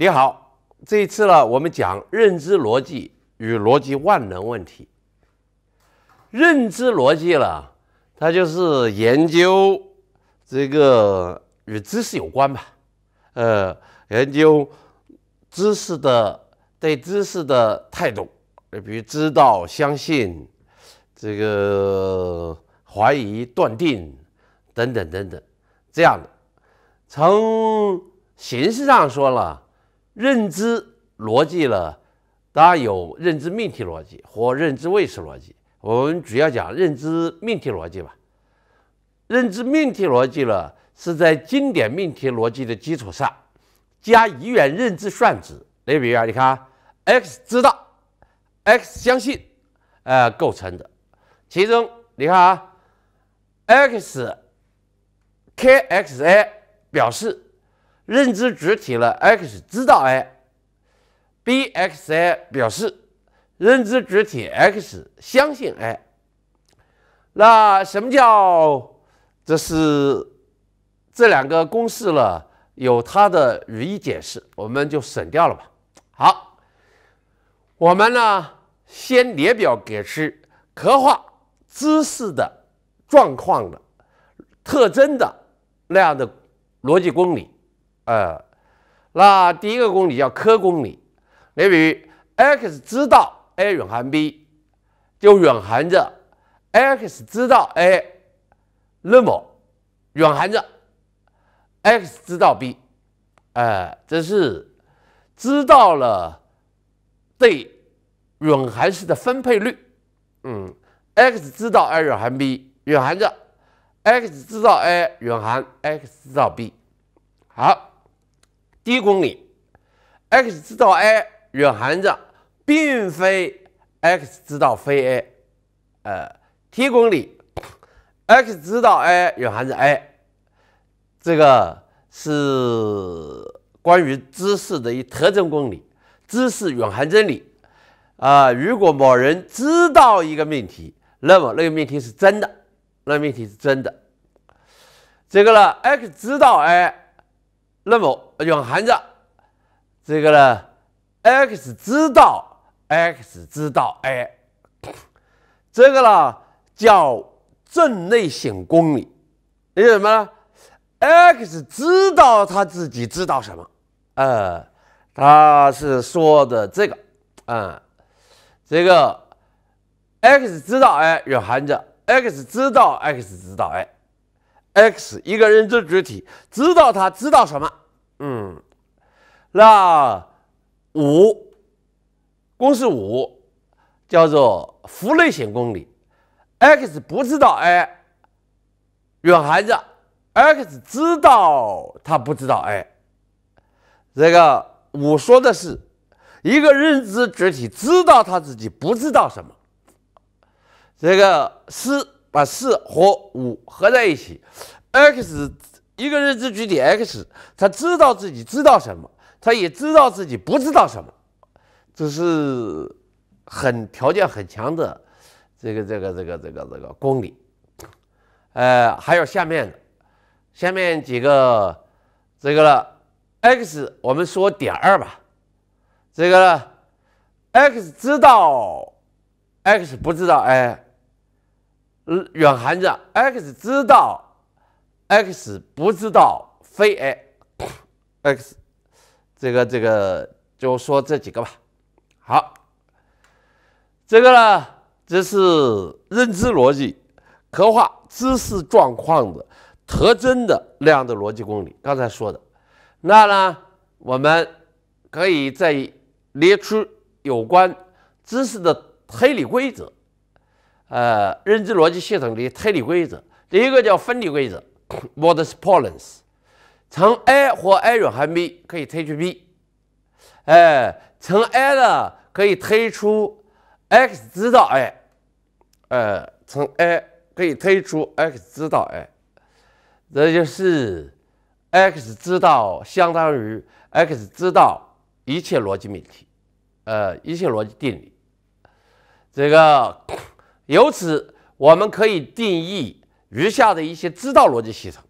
你好，这一次呢，我们讲认知逻辑与逻辑万能问题。认知逻辑呢，它就是研究这个与知识有关吧，呃，研究知识的对知识的态度，比如知道、相信、这个怀疑、断定等等等等这样的。从形式上说了。认知逻辑呢，当然有认知命题逻辑或认知位置逻辑。我们主要讲认知命题逻辑吧。认知命题逻辑呢，是在经典命题逻辑的基础上加一元认知算子。你比如啊，你看 x 知道，x 相信，呃，构成的。其中，你看啊，xKxA 表示。认知主体了，x 知道 i，b x i 表示认知主体 x 相信 i。那什么叫这是这两个公式了？有它的语义解释，我们就省掉了吧。好，我们呢先列表给出刻画知识的状况的特征的那样的逻辑公理。呃，那第一个公理叫科公理，例如 x 知道 a 远含 b，就蕴含着 x 知道 a，那么蕴含着 x 知道 b。呃，这是知道了对远含式的分配率，嗯，x 知道 a 永含 b，蕴含着 x 知道 a 永含 x 知道 b。好。第一公里 x 知道 a 蕴含着，并非 x 知道非 a。呃，t 公里 x 知道 a 蕴含着 a。这个是关于知识的一特征公理，知识蕴含真理。啊，如果某人知道一个命题，那么那个命题是真的。那命题是真的。这个呢，x 知道 a，那么。蕴含着这个呢？x 知道 x 知道 a，这个呢叫正内省公理。因为什么呢？x 知道他自己知道什么？呃，他是说的这个啊，这个 x 知道哎，蕴含着 x 知道 x 知道 a。x 一个认知主体知道他知道什么？嗯，那五公式五叫做负类型公理，x 不知道 a，有孩子 x 知道他不知道 a。这个五说的是一个认知主体知道他自己不知道什么，这个四把四和五合在一起，x。一个认知主体 x，他知道自己知道什么，他也知道自己不知道什么，这是很条件很强的这个这个这个这个这个公理。呃，还有下面下面几个这个了 x，我们说点二吧。这个了 x 知道，x 不知道，哎，远含着 x 知道。x 不知道非 a，x 这个这个就说这几个吧。好，这个呢，这是认知逻辑刻画知识状况的特征的量的逻辑公理。刚才说的，那呢，我们可以再列出有关知识的推理规则，呃，认知逻辑系统的推理规则。第一个叫分离规则。what i s p o l l e n s 乘 A 或 A 蕴含 B 可以推出 B。哎，乘 A 呢可以推出 X 知道 A。呃，乘 A 可以推出 X 知道 A。这就是 X 知道相当于 X 知道一切逻辑命题。呃，一切逻辑定理。这个由此我们可以定义。余下的一些知道逻辑系统，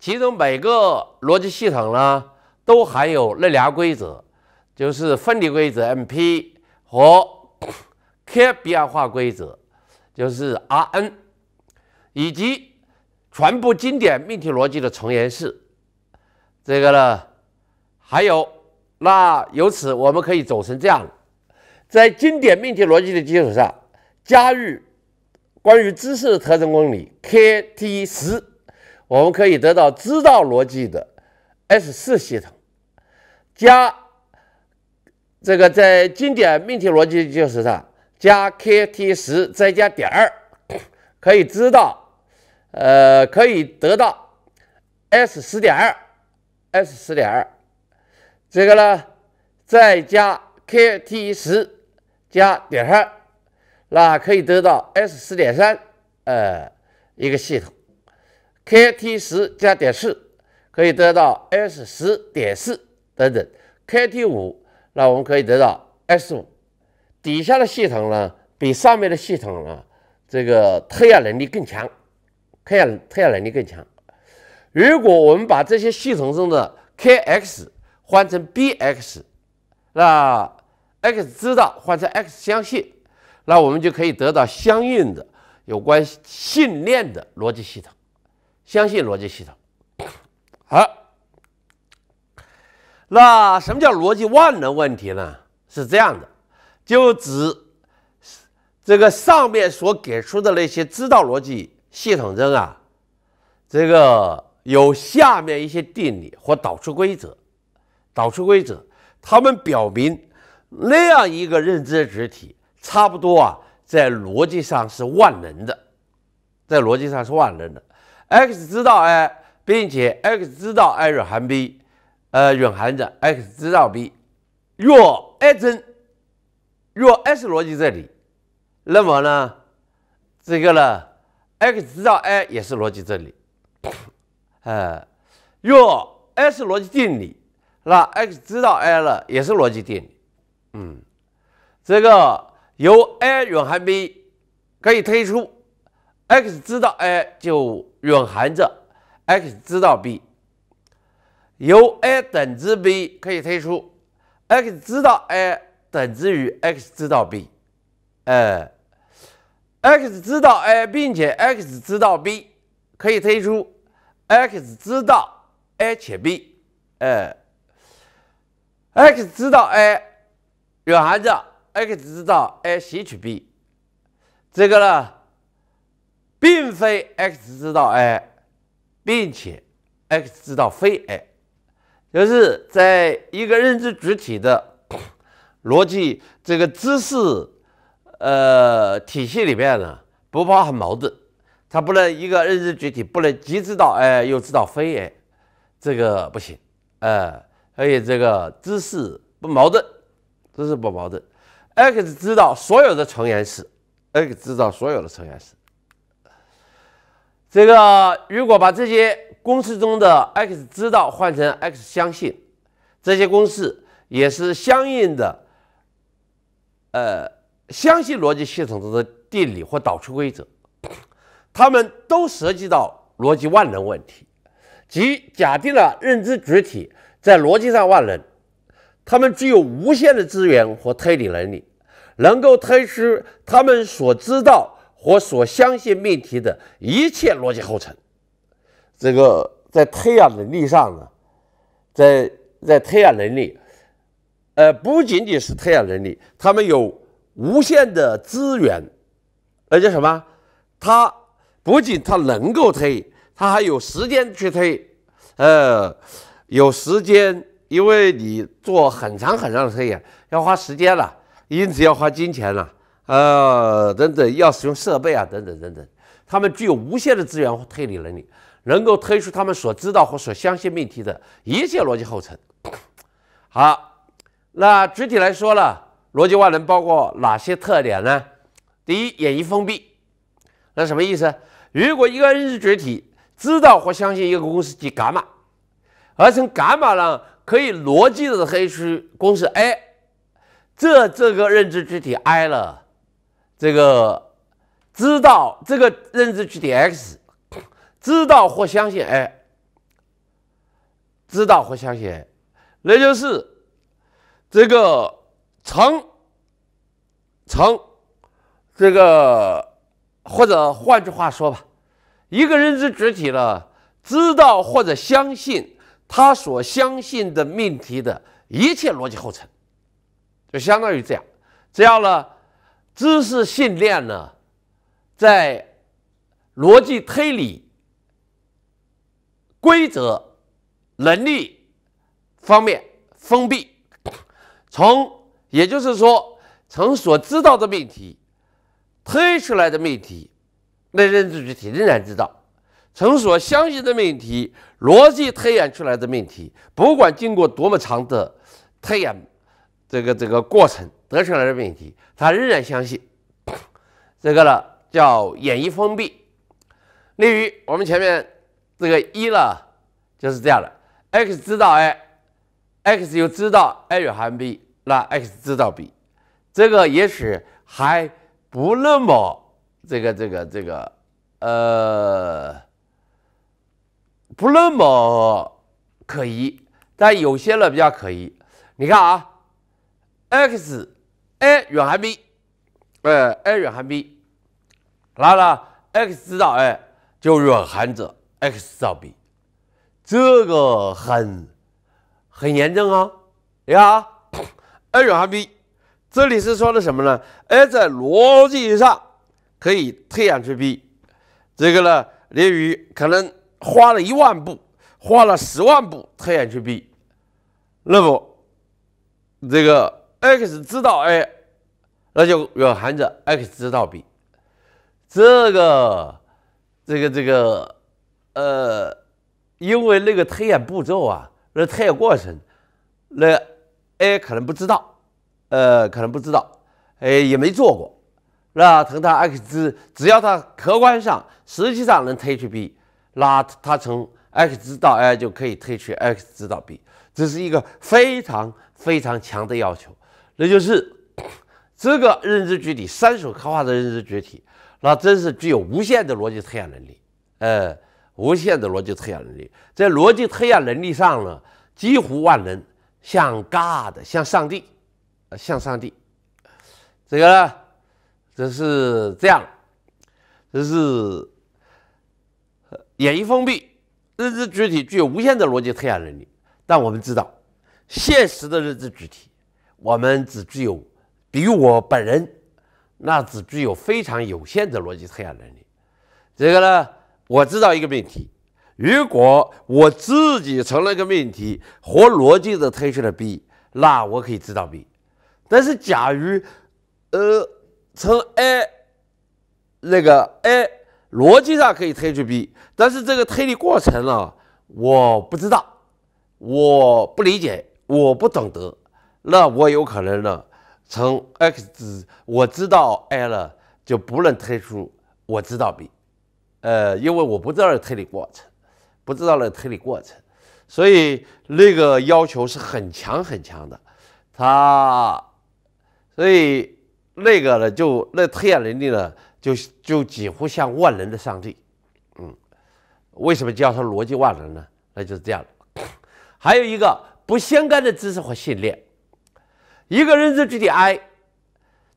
其中每个逻辑系统呢，都含有那俩规则，就是分离规则 M P 和 K 变化规则，就是 R N，以及全部经典命题逻辑的重言式。这个呢，还有那由此我们可以走成这样，在经典命题逻辑的基础上加入。关于知识的特征公理 K T 十，我们可以得到知道逻辑的 S 四系统加这个在经典命题逻辑就是上加 K T 十再加点二，可以知道，呃，可以得到 S 十点二 S 十点二，这个呢再加 K T 十加点二。那可以得到 S 四点三，呃，一个系统，K T 十加点四，可以得到 S 十点四等等，K T 五，那我们可以得到 S 五。底下的系统呢，比上面的系统啊，这个特压能力更强，特压特压能力更强。如果我们把这些系统中的 K X 换成 B X，那 X 知道换成 X 相信。那我们就可以得到相应的有关信念的逻辑系统，相信逻辑系统。好，那什么叫逻辑万能问题呢？是这样的，就指这个上面所给出的那些知道逻辑系统中啊，这个有下面一些定理或导出规则，导出规则，它们表明那样一个认知实体。差不多啊，在逻辑上是万能的，在逻辑上是万能的。x 知道 a，并且 x 知道 a 蕴含 b，呃，蕴含着 x 知道 b。若 a 真，若 s 逻辑这里，那么呢，这个呢，x 知道 a 也是逻辑这里，呃，若 s 逻辑定理，那 x 知道 a 了也是逻辑定理。嗯，这个。由 a 蕴含 b，可以推出 x 知道 a 就蕴含着 x 知道 b。由 a 等值 b 可以推出 x 知道 a 等值于 x 知道 b。呃，x 知道 a 并且 x 知道 b，可以推出 x 知道 a 且 b。呃，x 知道 a 蕴含着。x 知道 a 吸取 b，这个呢，并非 x 知道 a，并且 x 知道非 a，就是在一个认知主体的逻辑这个知识呃体系里面呢，不怕很矛盾，它不能一个认知主体不能既知道 a 又知道非 a，这个不行，呃，所以这个知识不矛盾，知识不矛盾。x 知道所有的成员是 x 知道所有的成员是这个如果把这些公式中的 x 知道换成 x 相信这些公式也是相应的呃相信逻辑系统中的定理或导出规则，他们都涉及到逻辑万能问题，即假定了认知主体在逻辑上万能，他们具有无限的资源和推理能力。能够推出他们所知道和所相信命题的一切逻辑后程，这个在推演能力上呢，在在推演能力，呃，不仅仅是推演能力，他们有无限的资源，那叫什么？他不仅他能够推，他还有时间去推，呃，有时间，因为你做很长很长的推演，要花时间了。因此要花金钱了，呃，等等，要使用设备啊，等等等等。他们具有无限的资源和推理能力，能够推出他们所知道或所相信命题的一切逻辑后程。好，那具体来说呢？逻辑万能包括哪些特点呢？第一，演绎封闭。那什么意思？如果一个认知主体知道或相信一个公式即伽马，而从伽马呢可以逻辑的推出公式 A。这这个认知主体 I 了，这个知道这个认知具体 X 知道或相信 I，知道或相信 I，那就是这个成成这个，或者换句话说吧，一个认知主体呢知道或者相信他所相信的命题的一切逻辑后成。就相当于这样，只要呢，知识训练呢，在逻辑推理、规则能力方面封闭，从也就是说，从所知道的命题推出来的命题，那认知主体仍然知道；从所相信的命题逻辑推演出来的命题，不管经过多么长的推演。这个这个过程得出来的问题，他仍然相信 这个呢叫演绎封闭。例如，我们前面这个一呢就是这样的：x 知道 a，x 又知道 a 与含 b，那 x 知道 b。这个也许还不那么这个这个这个呃不那么可疑，但有些呢比较可疑。你看啊。x a 远含 b，呃，a 远含 b，然后呢，x 知道 a 就远含着 x 知道 b，这个很很严重啊！你看，a 啊远含 b，这里是说的什么呢？a 在逻辑上可以推演出 b，这个呢，例如可能花了一万步，花了十万步推演出 b，那么这个。x 知道 a，那就蕴含着 x 知道 b。这个，这个，这个，呃，因为那个推演步骤啊，那推演过程，那 a 可能不知道，呃，可能不知道，哎，也没做过。那从它 x 只要它客观上实际上能推出 b，那它从 x 知道 a 就可以推出 x 知道 b。这是一个非常非常强的要求。那就是这个认知主体，三所刻画的认知主体，那真是具有无限的逻辑推演能力，呃，无限的逻辑推演能力，在逻辑推演能力上呢，几乎万能，像 God，像上帝，呃，像上帝，这个，这是这样，这是演绎封闭，认知主体具有无限的逻辑推演能力，但我们知道，现实的认知主体。我们只具有，比我本人那只具有非常有限的逻辑推演能力。这个呢，我知道一个命题：如果我自己成了一个命题，和逻辑的推出了 b，那我可以知道 b。但是，假如呃从 a 那个 a 逻辑上可以推出 b，但是这个推理过程呢，我不知道，我不理解，我不懂得。那我有可能呢？从 x 我知道 l 就不能推出我知道 b，呃，因为我不知道那推理过程，不知道那推理过程，所以那个要求是很强很强的。他所以那个呢，就那推演能力呢，就就几乎像万能的上帝。嗯，为什么叫他逻辑万能呢？那就是这样。还有一个不相干的知识和训练。一个认知具体 I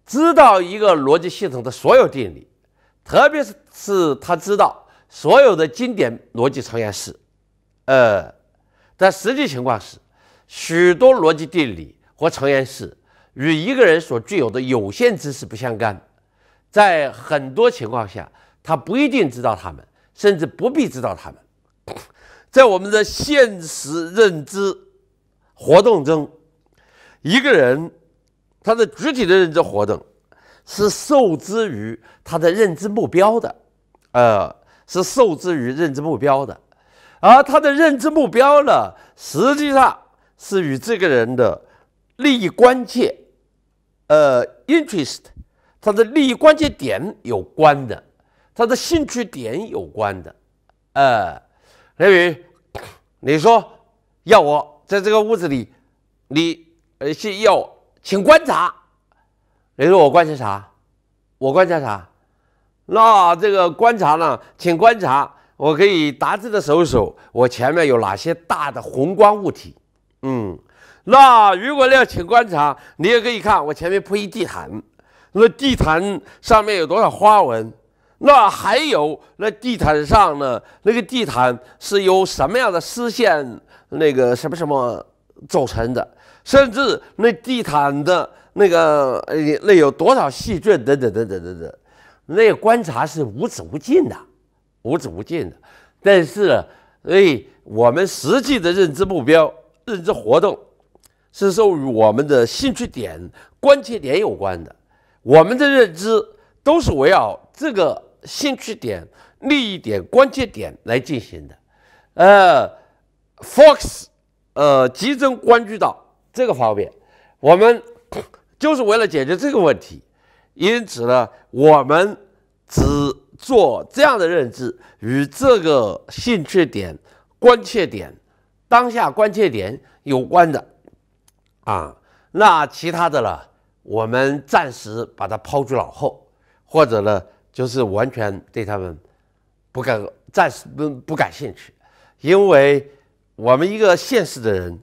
知道一个逻辑系统的所有定理，特别是是他知道所有的经典逻辑常言式。呃，但实际情况是，许多逻辑定理或常言式与一个人所具有的有限知识不相干，在很多情况下，他不一定知道它们，甚至不必知道它们。在我们的现实认知活动中。一个人，他的主体的认知活动是受之于他的认知目标的，呃，是受之于认知目标的，而他的认知目标呢，实际上是与这个人的利益关切，呃，interest，他的利益关切点有关的，他的兴趣点有关的，呃，雷如，你说要我在这个屋子里，你。呃，是要请观察。你说我观察啥？我观察啥？那这个观察呢？请观察，我可以大致的数数我前面有哪些大的宏观物体。嗯，那如果你要请观察，你也可以看我前面铺一地毯，那地毯上面有多少花纹？那还有那地毯上呢？那个地毯是由什么样的丝线那个什么什么组成的？甚至那地毯的那个，那有多少细菌，等等等等等等，那个观察是无止无尽的，无止无尽的。但是，哎，我们实际的认知目标、认知活动，是受与我们的兴趣点、关节点有关的。我们的认知都是围绕这个兴趣点、利益点、关节点来进行的。呃，Fox，呃，集中关注到。这个方面，我们 就是为了解决这个问题，因此呢，我们只做这样的认知，与这个兴趣点、关切点、当下关切点有关的，啊，那其他的呢，我们暂时把它抛诸脑后，或者呢，就是完全对他们不感，暂时不不感兴趣，因为我们一个现实的人。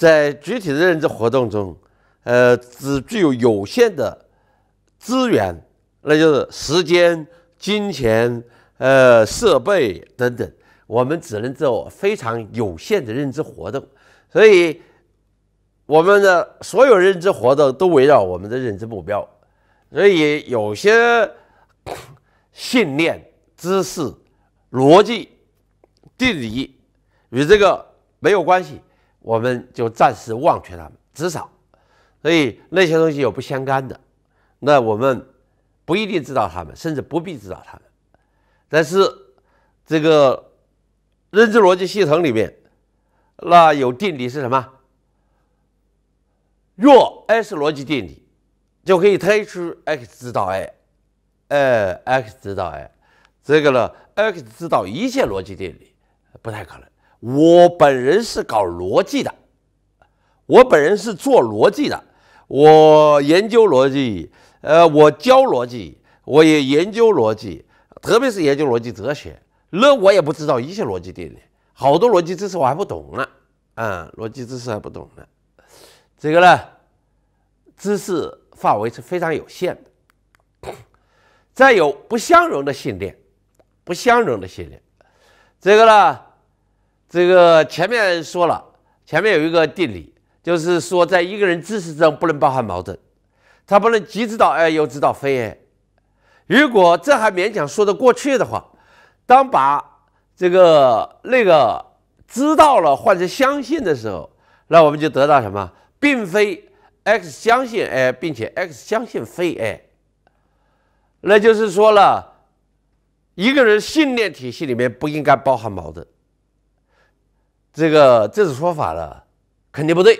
在具体的认知活动中，呃，只具有有限的资源，那就是时间、金钱、呃，设备等等，我们只能做非常有限的认知活动。所以，我们的所有认知活动都围绕我们的认知目标。所以，有些 信念、知识、逻辑、地理与这个没有关系。我们就暂时忘却他们，至少，所以那些东西有不相干的，那我们不一定知道他们，甚至不必知道他们。但是这个认知逻辑系统里面，那有定理是什么？若 S 逻辑定理，就可以推出 x 知道 A，呃 x 知道 A，这个呢，x 知道一切逻辑定理，不太可能。我本人是搞逻辑的，我本人是做逻辑的，我研究逻辑，呃，我教逻辑，我也研究逻辑，特别是研究逻辑哲学。那我也不知道一些逻辑定理，好多逻辑知识我还不懂呢，啊，逻辑知识还不懂呢。这个呢，知识范围是非常有限的。再有不相容的信念，不相容的信念，这个呢。这个前面说了，前面有一个定理，就是说，在一个人知识中不能包含矛盾，他不能既知道 A 又知道非 A。如果这还勉强说得过去的话，当把这个那个知道了换成相信的时候，那我们就得到什么？并非 x 相信 A，并且 x 相信非 A。那就是说了，一个人信念体系里面不应该包含矛盾。这个这种说法呢，肯定不对，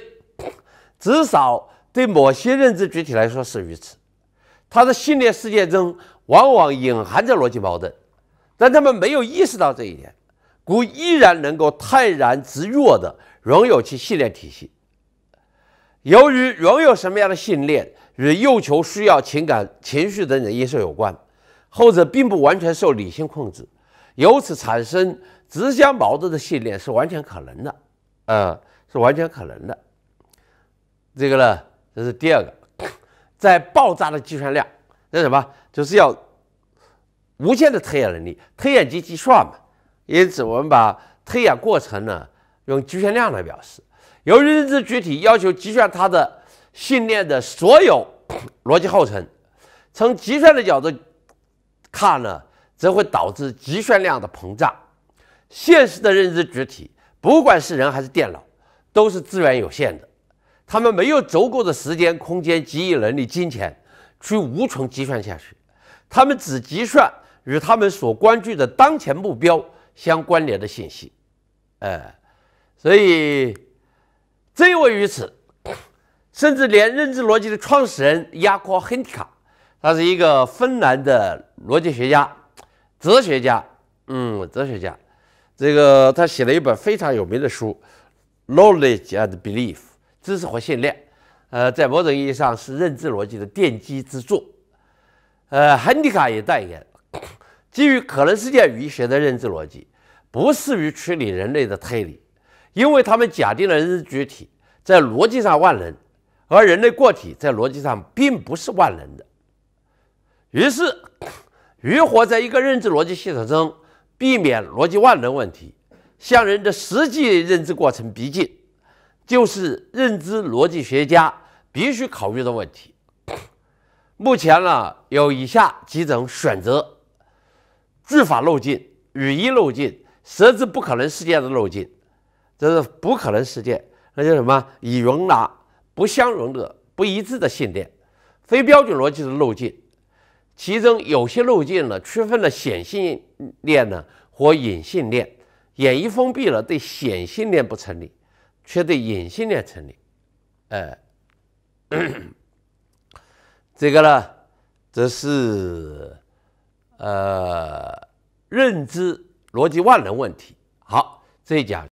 至少对某些认知主体来说是如此。他的信念世界中往往隐含着逻辑矛盾，但他们没有意识到这一点，故依然能够泰然自若地拥有其信念体系。由于拥有什么样的信念与幼求需要、情感情绪等等因素有关，后者并不完全受理性控制，由此产生。直相矛盾的训练是完全可能的，呃，是完全可能的。这个呢，这是第二个，在爆炸的计算量，那什么，就是要无限的推演能力，推演及计算嘛。因此，我们把推演过程呢，用计算量来表示。由于认知具体要求计算它的训练的所有 逻辑后程，从计算的角度看呢，则会导致计算量的膨胀。现实的认知主体，不管是人还是电脑，都是资源有限的，他们没有足够的时间、空间、记忆能力、金钱去无穷计算下去，他们只计算与他们所关注的当前目标相关联的信息。呃，所以正因为如此，甚至连认知逻辑的创始人亚科亨卡，他是一个芬兰的逻辑学家、哲学家，嗯，哲学家。这个他写了一本非常有名的书《Knowledge and Belief》，知识和信念，呃，在某种意义上是认知逻辑的奠基之作。呃，亨利卡也代言，基于可能世界语义学的认知逻辑，不适于处理人类的推理，因为他们假定了认知主体在逻辑上万能，而人类个体在逻辑上并不是万能的。于是，鱼活在一个认知逻辑系统中。避免逻辑万能问题，向人的实际认知过程逼近，就是认知逻辑学家必须考虑的问题。目前呢，有以下几种选择：句法路径、语义路径、设置不可能事件的路径，这是不可能事件，那叫什么？以容纳不相容的、不一致的信念，非标准逻辑的路径。其中有些路径呢，区分了显性链呢和隐性链，演绎封闭了对显性链不成立，却对隐性链成立。呃，这个呢，则是呃认知逻辑万能问题。好，这一讲。